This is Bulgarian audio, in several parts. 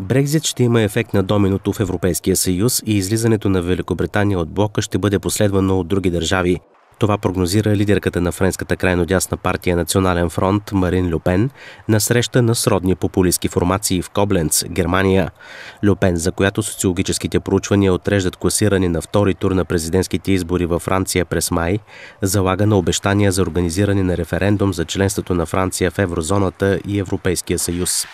Брекзит ще има ефект на доминото в Европейския съюз и излизането на Великобритания от блока ще бъде последвано от други държави. Това прогнозира лидерката на френската крайнодясна партия Национален фронт Марин Люпен на среща на сродни популистски формации в Кобленц, Германия. Люпен, за която социологическите проучвания отреждат класиране на втори тур на президентските избори във Франция през май, залага на обещания за организиране на референдум за членството на Франция в еврозоната и Европейския съюз.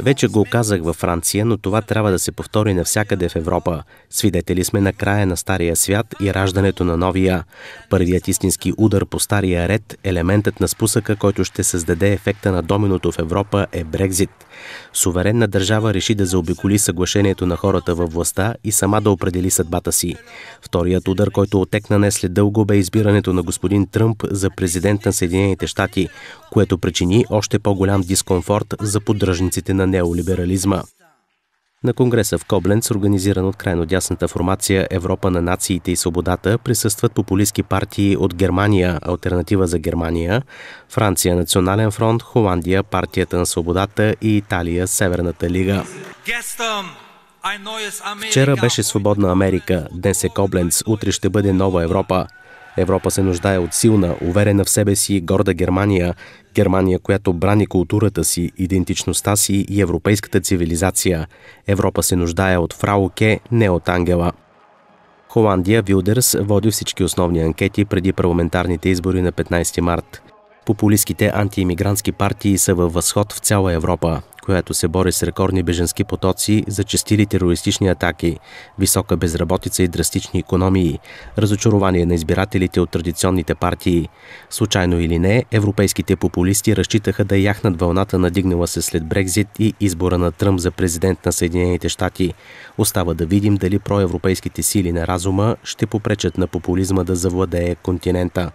Вече го казах във Франция, но това трябва да се повтори навсякъде в Европа. Свидетели сме на края на Стария свят и раждането на новия. Първият истински удар по Стария ред, елементът на спусъка, който ще създаде ефекта на доминото в Европа е Брекзит. Суверенна държава реши да заобиколи съглашението на хората във властта и сама да определи съдбата си. Вторият удар, който отекна не след дълго, бе избирането на господин Тръмп за президент на Съединените щати, което причини още по-голям дискомфорт за под поддръжниците на неолиберализма. На конгреса в Кобленц, организиран от крайнодясната формация Европа на нациите и свободата, присъстват популистски партии от Германия, Альтернатива за Германия, Франция Национален фронт, Холандия Партията на свободата и Италия Северната лига. Вчера беше Свободна Америка, днес е Кобленц, утре ще бъде Нова Европа. Европа се нуждае от силна, уверена в себе си и горда Германия. Германия, която брани културата си, идентичността си и европейската цивилизация. Европа се нуждае от Фрауке, не от Ангела. Холандия Вилдерс води всички основни анкети преди парламентарните избори на 15 март. Популистските антиимигрантски партии са във възход в цяла Европа, която се бори с рекордни беженски потоци, зачестили терористични атаки, висока безработица и драстични економии, разочарование на избирателите от традиционните партии. Случайно или не, европейските популисти разчитаха да яхнат вълната надигнала се след Брекзит и избора на Тръмп за президент на Съединените щати. Остава да видим дали проевропейските сили на разума ще попречат на популизма да завладее континента.